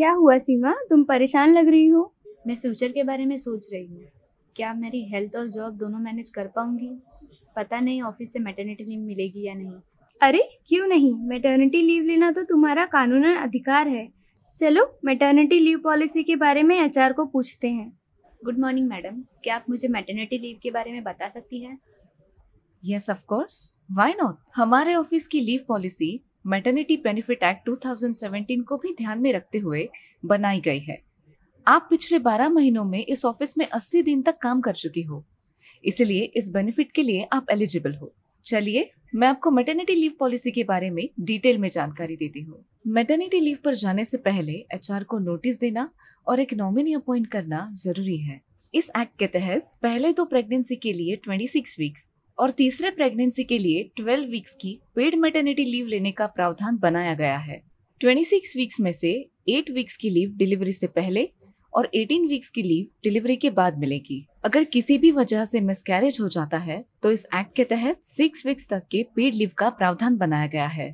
क्या हुआ सीमा तुम परेशान लग रही हो मैं फ्यूचर के बारे में सोच रही हूँ क्या मेरी हेल्थ और जॉब दोनों मैनेज कर पाऊंगी पता नहीं ऑफिस से मैटरनिटी लीव मिलेगी या नहीं अरे क्यों नहीं मैटरनिटी लीव लेना तो तुम्हारा कानून अधिकार है चलो मैटरनिटी लीव पॉलिसी के बारे में एचआर को पूछते हैं गुड मॉर्निंग मैडम क्या आप मुझे मैटरनिटी लीव के बारे में बता सकती हैं yes of course why not हमारे ऑफिस की leave policy maternity benefit act 2017 को भी ध्यान में रखते हुए बनाई गई है आप पिछले 12 महीनों में इस ऑफिस में 80 दिन तक काम कर चुकी हो इसलिए इस बेनिफिट के लिए आप एलिजिबल हो चलिए मैं आपको मैटर्निटी लीव पॉलिसी के बारे में डिटेल में जानकारी देती हूँ मैटर्निटी लीव पर जाने से पहले एच को नोटिस देना और एक नॉमिनी अपॉइंट करना जरूरी है इस एक्ट के तहत पहले दो प्रेगनेंसी के लिए 26 वीक्स और तीसरे प्रेगनेंसी के लिए 12 वीक्स की पेड मेटर्निटी लीव लेने का प्रावधान बनाया गया है 26 वीक्स में से 8 वीक्स की लीव डिलीवरी से पहले और 18 वीक्स की लीव डिलीवरी के बाद मिलेगी अगर किसी भी वजह से मिसकैरेज हो जाता है तो इस एक्ट के तहत सिक्स वीक्स तक के पेड लीव का प्रावधान बनाया गया है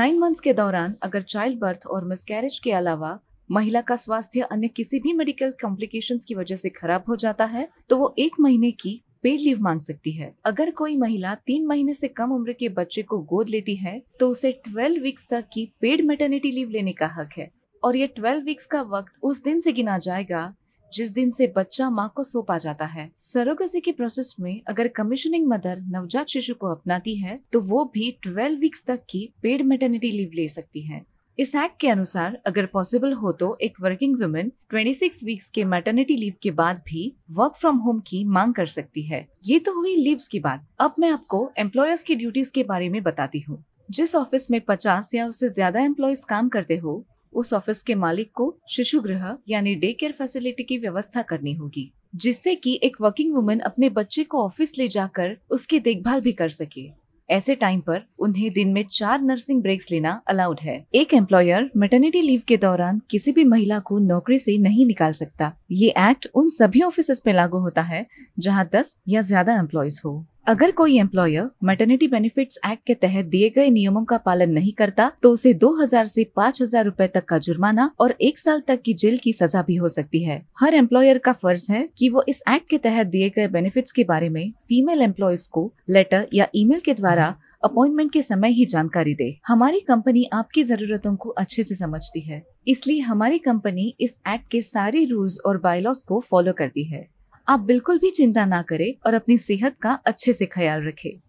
नाइन मंथ्स के दौरान अगर चाइल्ड बर्थ और मिसकैरेज के अलावा महिला का स्वास्थ्य अन्य किसी भी मेडिकल कॉम्प्लिकेशंस की वजह से खराब हो जाता है तो वो एक महीने की पेड लीव मांग सकती है अगर कोई महिला तीन महीने से कम उम्र के बच्चे को गोद लेती है तो उसे ट्वेल्व वीक्स तक की पेड मेटर्निटी लीव लेने का हक है और ये ट्वेल्व वीक्स का वक्त उस दिन से गिना जाएगा जिस दिन से बच्चा माँ को सौंपा जाता है सरोगसी के प्रोसेस में अगर कमीशनिंग मदर नवजात शिशु को अपनाती है तो वो भी ट्वेल्व वीक्स तक की पेड मेटर्निटी लीव ले सकती है इस एक्ट के अनुसार अगर पॉसिबल हो तो एक वर्किंग वुमेन 26 वीक्स के मैटरनिटी लीव के बाद भी वर्क फ्रॉम होम की मांग कर सकती है ये तो हुई लीव्स की बात अब मैं आपको एम्प्लॉयर्स की ड्यूटीज के बारे में बताती हूँ जिस ऑफिस में पचास या उससे ज्यादा एम्प्लॉयज काम करते हो उस ऑफिस के मालिक को शिशु गृह यानी डे केयर फैसिलिटी की व्यवस्था करनी होगी जिससे कि एक वर्किंग वुमेन अपने बच्चे को ऑफिस ले जाकर उसकी देखभाल भी कर सके ऐसे टाइम पर उन्हें दिन में चार नर्सिंग ब्रेक्स लेना अलाउड है एक एम्प्लॉयर मेटर्निटी लीव के दौरान किसी भी महिला को नौकरी से नहीं निकाल सकता ये एक्ट उन सभी ऑफिस में लागू होता है जहाँ दस या ज्यादा एम्प्लॉयज हो अगर कोई एम्प्लॉयर मेटर्निटी बेनिफिट्स एक्ट के तहत दिए गए नियमों का पालन नहीं करता तो उसे 2000 से 5000 रुपए तक का जुर्माना और एक साल तक की जेल की सजा भी हो सकती है हर एम्प्लॉयर का फर्ज है कि वो इस एक्ट के तहत दिए गए बेनिफिट्स के बारे में फीमेल एम्प्लॉयज को लेटर या ईमेल के द्वारा अपॉइंटमेंट के समय ही जानकारी दे हमारी कंपनी आपकी जरूरतों को अच्छे से समझती है इसलिए हमारी कंपनी इस एक्ट के सारे रूल्स और बायलॉज को फॉलो करती है आप बिल्कुल भी चिंता ना करें और अपनी सेहत का अच्छे से ख्याल रखें